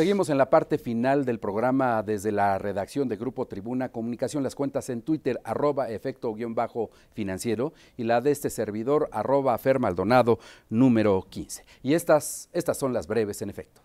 Seguimos en la parte final del programa desde la redacción de Grupo Tribuna Comunicación. Las cuentas en Twitter, arroba efecto guión bajo financiero y la de este servidor, arroba Fer Maldonado, número 15. Y estas, estas son las breves en efecto.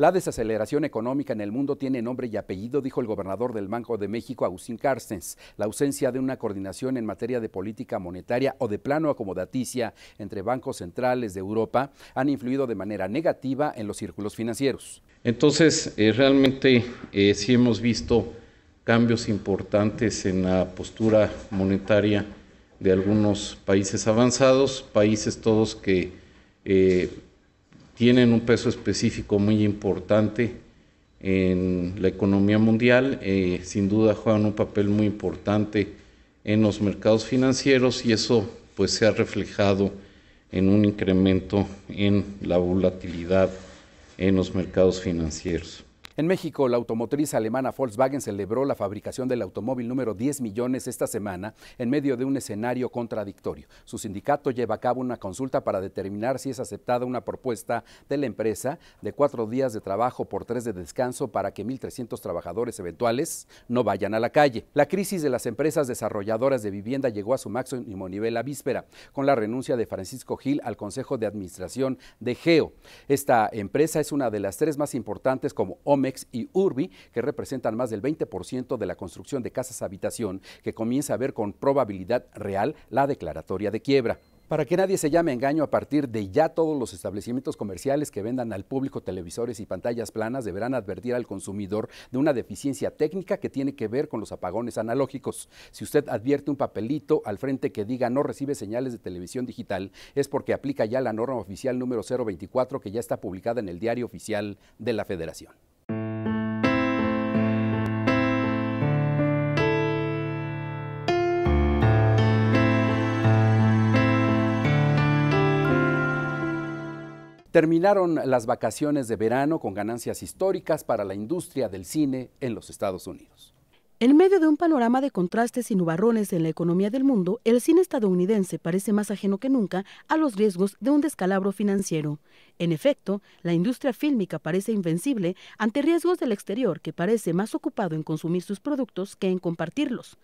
La desaceleración económica en el mundo tiene nombre y apellido, dijo el gobernador del Banco de México, Agustín Carstens. La ausencia de una coordinación en materia de política monetaria o de plano acomodaticia entre bancos centrales de Europa han influido de manera negativa en los círculos financieros. Entonces, eh, realmente eh, sí hemos visto cambios importantes en la postura monetaria de algunos países avanzados, países todos que eh, tienen un peso específico muy importante en la economía mundial, eh, sin duda juegan un papel muy importante en los mercados financieros y eso pues se ha reflejado en un incremento en la volatilidad en los mercados financieros. En México, la automotriz alemana Volkswagen celebró la fabricación del automóvil número 10 millones esta semana en medio de un escenario contradictorio. Su sindicato lleva a cabo una consulta para determinar si es aceptada una propuesta de la empresa de cuatro días de trabajo por tres de descanso para que 1.300 trabajadores eventuales no vayan a la calle. La crisis de las empresas desarrolladoras de vivienda llegó a su máximo nivel a víspera, con la renuncia de Francisco Gil al Consejo de Administración de GEO. Esta empresa es una de las tres más importantes como OME y Urbi, que representan más del 20% de la construcción de casas habitación, que comienza a ver con probabilidad real la declaratoria de quiebra. Para que nadie se llame engaño, a partir de ya todos los establecimientos comerciales que vendan al público televisores y pantallas planas deberán advertir al consumidor de una deficiencia técnica que tiene que ver con los apagones analógicos. Si usted advierte un papelito al frente que diga no recibe señales de televisión digital, es porque aplica ya la norma oficial número 024 que ya está publicada en el diario oficial de la Federación. Terminaron las vacaciones de verano con ganancias históricas para la industria del cine en los Estados Unidos. En medio de un panorama de contrastes y nubarrones en la economía del mundo, el cine estadounidense parece más ajeno que nunca a los riesgos de un descalabro financiero. En efecto, la industria fílmica parece invencible ante riesgos del exterior que parece más ocupado en consumir sus productos que en compartirlos.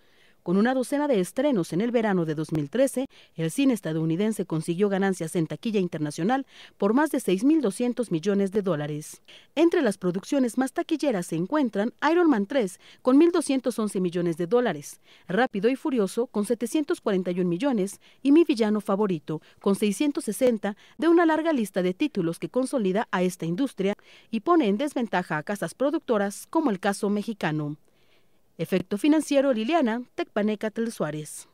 Con una docena de estrenos en el verano de 2013, el cine estadounidense consiguió ganancias en taquilla internacional por más de 6.200 millones de dólares. Entre las producciones más taquilleras se encuentran Iron Man 3 con 1.211 millones de dólares, Rápido y Furioso con 741 millones y Mi Villano Favorito con 660 de una larga lista de títulos que consolida a esta industria y pone en desventaja a casas productoras como el caso mexicano. Efecto financiero Liliana Tel Suárez.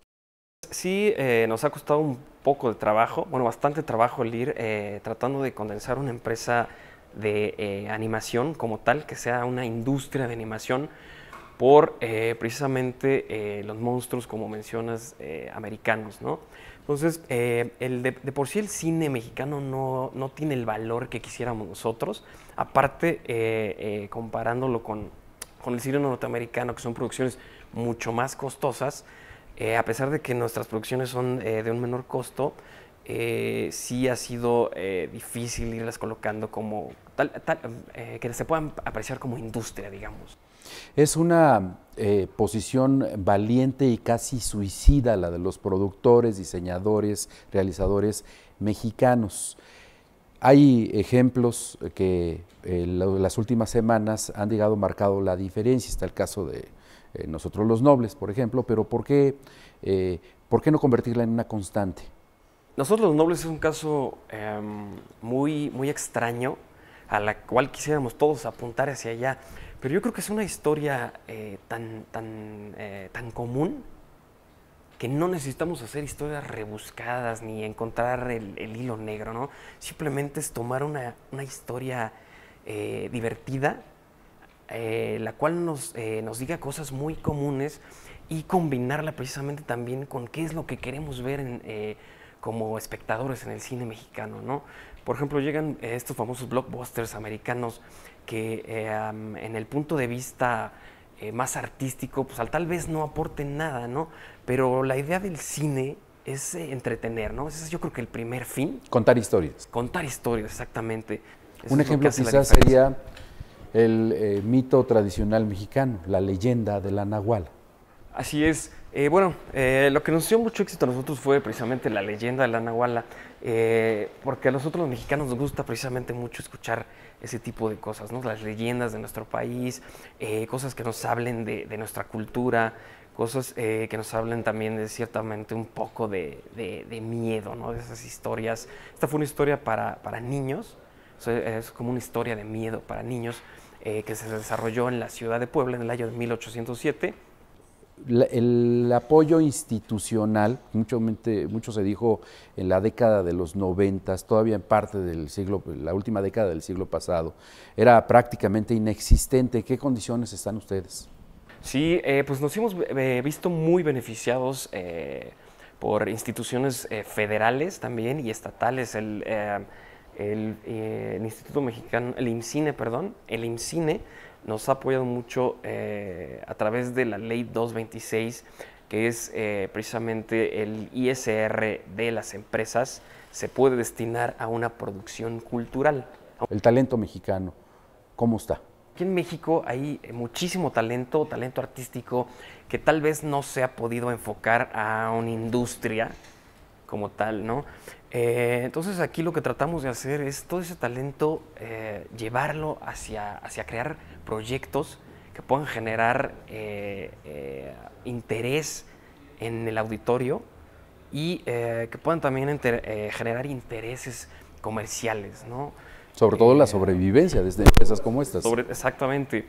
Sí, eh, nos ha costado un poco de trabajo, bueno, bastante trabajo el ir eh, tratando de condensar una empresa de eh, animación como tal, que sea una industria de animación, por precisamente los monstruos, como mencionas, americanos, ¿no? Entonces, el de, por sí el cine mexicano no, no, tiene el valor que quisiéramos nosotros, aparte comparándolo con con el cine norteamericano, que son producciones mucho más costosas, eh, a pesar de que nuestras producciones son eh, de un menor costo, eh, sí ha sido difícil irlas colocando como tal, que se puedan apreciar como industria, digamos. Es una posición valiente y casi suicida la de los productores, diseñadores, realizadores mexicanos. Hay ejemplos que en eh, las últimas semanas han llegado marcado la diferencia, está el caso de eh, nosotros los nobles, por ejemplo, pero ¿por qué, eh, ¿por qué no convertirla en una constante? Nosotros los nobles es un caso em, muy, muy extraño, a la cual quisiéramos todos apuntar hacia allá, pero yo creo que es una historia tan, tan, tan común que no necesitamos hacer historias rebuscadas ni encontrar el, hilo negro, ¿no? Simplemente es tomar una, historia eh, divertida, eh, la cual nos, eh, nos diga cosas muy comunes y combinarla precisamente también con qué es lo que queremos ver como espectadores en el cine mexicano, ¿no? Por ejemplo, llegan estos famosos blockbusters americanos que en el punto de vista eh, más artístico, pues al tal vez no aporte nada, ¿no? Pero la idea del cine es eh, entretener, ¿no? Ese es yo creo que el primer fin. Contar historias. Contar historias, exactamente. Un ejemplo quizás sería el eh, mito tradicional mexicano, la leyenda de la Nahuala. Así es. bueno, lo que nos dio mucho éxito a nosotros fue precisamente la leyenda de la Nahuala, porque a nosotros los mexicanos nos gusta precisamente mucho escuchar ese tipo de cosas, ¿no? las leyendas de nuestro país, eh, cosas que nos hablen de, nuestra cultura, cosas eh, que nos hablen también de ciertamente un poco de, miedo, ¿no? de esas historias. Esta fue una historia para, niños, es como una historia de miedo para niños eh, que se desarrolló en la ciudad de Puebla en el año de 1807 el apoyo institucional, mucho, mucho se dijo en la década de los noventas, todavía en parte del siglo, la última década del siglo pasado, era prácticamente inexistente. ¿Qué condiciones están ustedes? Sí, eh, pues nos hemos eh, visto muy beneficiados eh, por instituciones federales también y estatales. El, el, el Instituto Mexicano, el INCINE perdón, el IMCINE nos ha apoyado mucho eh, a través de la ley 226, que es eh, precisamente el ISR de las empresas, se puede destinar a una producción cultural. El talento mexicano, ¿cómo está? Aquí en México hay eh, muchísimo talento, talento artístico, que tal vez no se ha podido enfocar a una industria como tal, ¿no? Eh, entonces aquí lo que tratamos de hacer es todo ese talento eh, llevarlo hacia, hacia crear proyectos que puedan generar eh, interés en el auditorio y que puedan también generar intereses comerciales, ¿no? Sobre todo la sobrevivencia de empresas como estas. exactamente.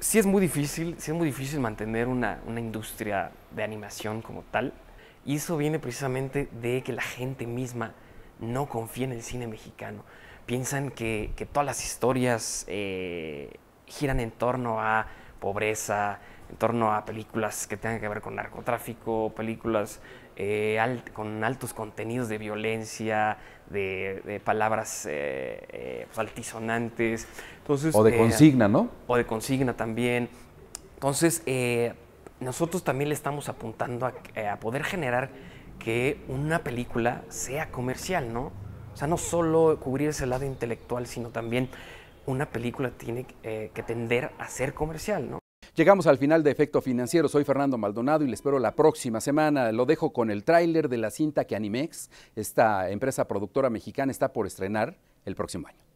sí es muy difícil, sí es muy difícil mantener una, una industria de animación como tal y eso viene precisamente de que la gente misma no confía en el cine mexicano. Piensan que, todas las historias eh, giran en torno a pobreza, en torno a películas que tengan que ver con narcotráfico, películas eh, con altos contenidos de violencia, de, palabras eh, pues, altisonantes. Entonces, o de consigna, ¿no? O de consigna también. Entonces, nosotros también le estamos apuntando eh, a, poder generar que una película sea comercial, ¿no? O sea, no solo cubrir ese lado intelectual, sino también una película tiene eh, que tender a ser comercial, ¿no? Llegamos al final de Efecto Financiero. Soy Fernando Maldonado y le espero la próxima semana. Lo dejo con el tráiler de la cinta que Animex, esta empresa productora mexicana, está por estrenar el próximo año.